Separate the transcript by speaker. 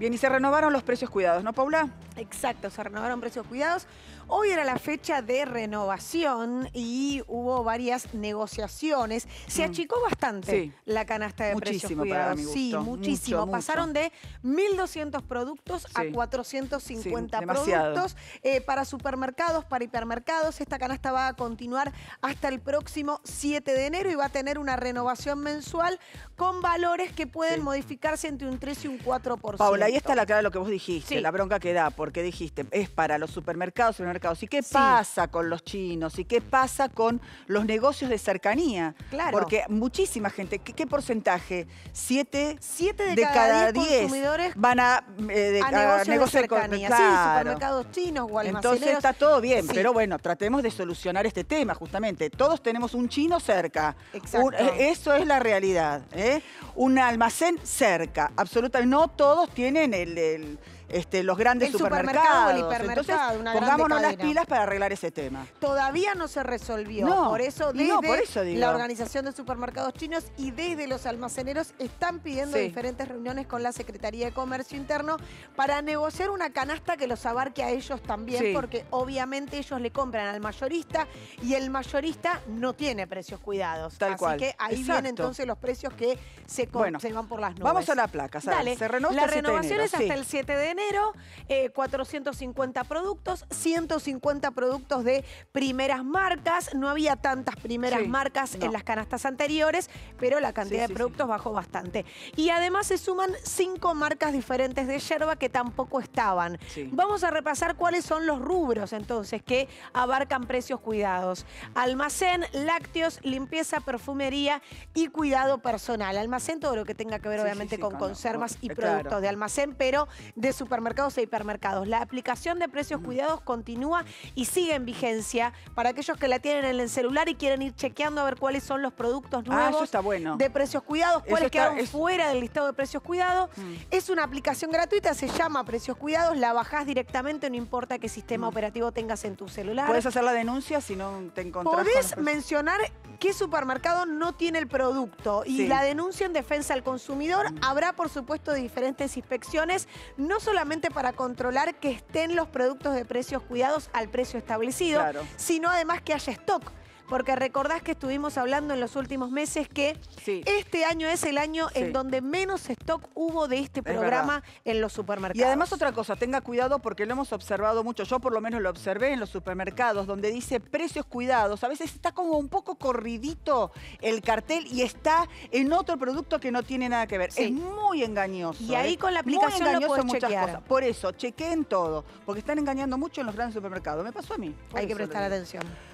Speaker 1: Bien, y se renovaron los precios cuidados, ¿no, Paula? Exacto, se renovaron precios cuidados. Hoy era la fecha de renovación y hubo varias negociaciones. Se mm. achicó bastante la canasta de precios cuidados. Sí, muchísimo. Pasaron de 1.200 productos a 450 productos eh, para supermercados, para hipermercados. Esta canasta va a continuar hasta el próximo 7 de enero y va a tener una renovación mensual con valores que pueden modificarse entre un 3 y un 4%. Paula, ahí está la
Speaker 2: clave de lo que vos dijiste, la bronca que da, porque dijiste, es para los supermercados, supermercados. ¿Y qué pasa con los chinos? ¿Y qué pasa con los negocios de cercanía? Claro. Porque muchísima gente, ¿qué, porcentaje? Siete, de, cada, diez, consumidores van a, negociar eh, negocios, de cercanía. supermercados
Speaker 1: chinos o Entonces está todo bien, pero
Speaker 2: bueno, tratemos de solucionar este tema justamente. Todos tenemos un chino cerca. Exacto. Eh, eso es la realidad. ¿eh? Un almacén cerca, absolutamente. No todos tienen en el, este, los grandes el supermercados. Supermercado, el hipermercado, pongámonos las pilas para arreglar ese tema.
Speaker 1: Todavía no se resolvió. No, por eso, desde la Organización de Supermercados Chinos y desde los almaceneros están pidiendo diferentes reuniones con la Secretaría de Comercio Interno para negociar una canasta que los abarque a ellos también, porque obviamente ellos le compran al mayorista y el mayorista no tiene precios cuidados. Tal Así que ahí vienen entonces los precios que se, van por las nubes. Vamos a la placa, ¿sabes? Dale. la renovación es hasta el 7 de enero 450 eh, productos, 150 productos de primeras marcas. No había tantas primeras marcas en las canastas anteriores, pero la cantidad de productos bajó bastante. Y además se suman cinco marcas diferentes de yerba que tampoco estaban. Vamos a repasar cuáles son los rubros entonces que abarcan precios cuidados. Almacén, lácteos, limpieza, perfumería y cuidado personal. Almacén, todo lo que tenga que ver obviamente con conservas y eh, productos de almacén, pero de su supermercados e hipermercados. La aplicación de precios mm. cuidados continúa y sigue en vigencia para aquellos que la tienen en el celular y quieren ir chequeando a ver cuáles son los productos ah, nuevos de precios cuidados, cuáles quedaron fuera del listado de precios cuidados. Mm. Es una aplicación gratuita, se llama Precios Cuidados, la bajás directamente, no importa qué sistema mm. operativo tengas en tu celular. Puedes hacer la
Speaker 2: denuncia si no te encontrás. Podés
Speaker 1: mencionar qué supermercado no tiene el producto y la denuncia en defensa al consumidor habrá, por supuesto, diferentes inspecciones, no solamente para controlar que estén los productos de precios cuidados al precio establecido, sino además que haya stock porque recordás que estuvimos hablando en los últimos meses que este año es el año en donde menos stock hubo de este programa en los supermercados. Y además otra
Speaker 2: cosa, tenga cuidado porque lo hemos observado mucho, yo por lo menos lo observé en los supermercados, donde dice precios cuidados, a veces está como un poco corridito el cartel y está en otro producto que no tiene nada que ver. Es muy engañoso. Y ahí ¿eh? con la aplicación muy engañoso muchas cosas. Por eso, chequeen todo, porque están engañando mucho en los grandes supermercados. Me pasó a mí. Hay que prestar atención.